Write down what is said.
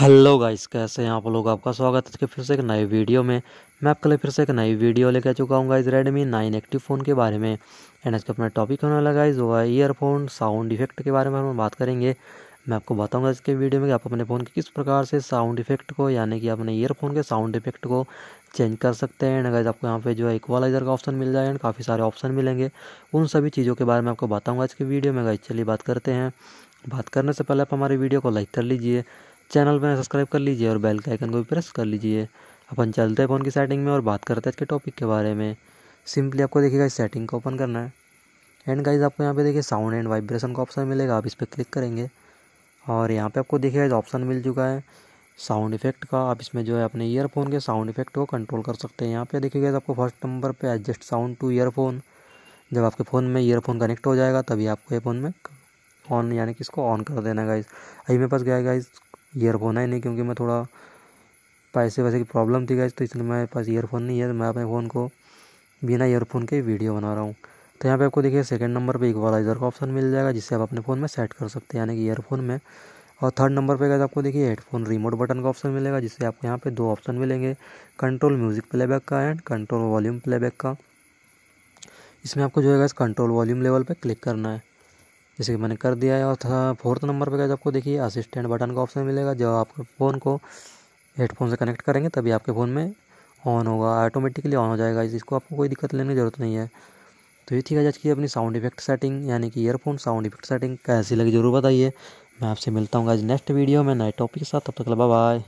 hello guys कैसे हैं आप लोग आपका स्वागत है फिर से एक नए वीडियो में मैं आपके लिए फिर से एक नई वीडियो लेकर चुका हूँ guys Redmi nine active phone के बारे में एंड इसका अपना टॉपिक होने वाला गाइस वो है ईयरफोन साउंड इफेक्ट के बारे में हम बात करेंगे मैं आपको बताऊंगा इसके वीडियो में कि आप अपने फ़ोन के किस प्रकार से साउंड इफेक्ट को यानी कि अपने ईयरफोन के साउंड इफेक्ट को चेंज कर सकते हैं एंड आपको यहाँ पे जो है इक्वालाइज़र का ऑप्शन मिल जाएगा एंड काफ़ी सारे ऑप्शन मिलेंगे उन सभी चीज़ों के बारे में आपको बताऊँगा इसके वीडियो में गाइज चलिए बात करते हैं बात करने से पहले आप हमारे वीडियो को लाइक कर लीजिए चैनल पर सब्सक्राइब कर लीजिए और बेल के आइकन को भी प्रेस कर लीजिए अपन चलते हैं फ़ोन की सेटिंग में और बात करते हैं इसके टॉपिक के बारे में सिंपली आपको देखिएगा इस सेटिंग को ओपन करना है एंड गाइज आपको यहाँ पे देखिए साउंड एंड वाइब्रेशन का ऑप्शन मिलेगा आप इस पर क्लिक करेंगे और यहाँ पे आपको देखिएगा इस ऑप्शन मिल चुका है साउंड इफेक्ट का आप इसमें जो है अपने ईयरफोन के साउंड इफेक्ट को कंट्रोल कर सकते हैं यहाँ पे देखिएगा आपको फर्स्ट नंबर पर एडजस्ट साउंड टू ईयरफोन जब आपके फ़ोन में ईयरफोन कनेक्ट हो जाएगा तभी आपको ये फ़ोन में ऑन यानी कि इसको ऑन कर देना गाइज अभी मेरे पास गया गाइज ईयरफोन है नहीं क्योंकि मैं थोड़ा पैसे वैसे की प्रॉब्लम थी गई तो इसलिए मेरे पास ईयरफोन नहीं है तो मैं अपने फ़ोन को बिना ईयरफोन के वीडियो बना रहा हूँ तो यहाँ पे आपको देखिए सेकंड नंबर पे इक्वलाइज़र का ऑप्शन मिल जाएगा जिससे आप अपने फ़ोन में सेट कर सकते हैं यानी कि ईयरफोन में और थर्ड नंबर पे गए आपको देखिए हेडफोन रिमोट बटन का ऑप्शन मिलेगा जिससे आपको यहाँ पे दो ऑप्शन मिलेंगे कंट्रोल म्यूज़िक प्लेबैक का एंड कंट्रोल वॉल्यूम प्लेबैक का इसमें आपको जो है कंट्रोल वॉल्यूम लेवल पर क्लिक करना है जैसे कि मैंने कर दिया है और फोर्थ नंबर पर गए आपको देखिए असिस्टेंट बटन का ऑप्शन मिलेगा जब आपके फ़ोन को हेडफोन से कनेक्ट करेंगे तभी आपके फ़ोन में ऑन होगा ऑटोमेटिकली ऑन हो जाएगा इसको आपको कोई दिक्कत लेने की ज़रूरत नहीं है तो ये थी आज की अपनी साउंड इफेक्ट सेटिंग यानी कि ईयरफोन साउंड इफेक्ट सेटिंग कैसी लगी जरूर बताइए मैं आपसे मिलता हूँ आज नेक्स्ट वीडियो में नए टॉपिक के साथ तब तक बाय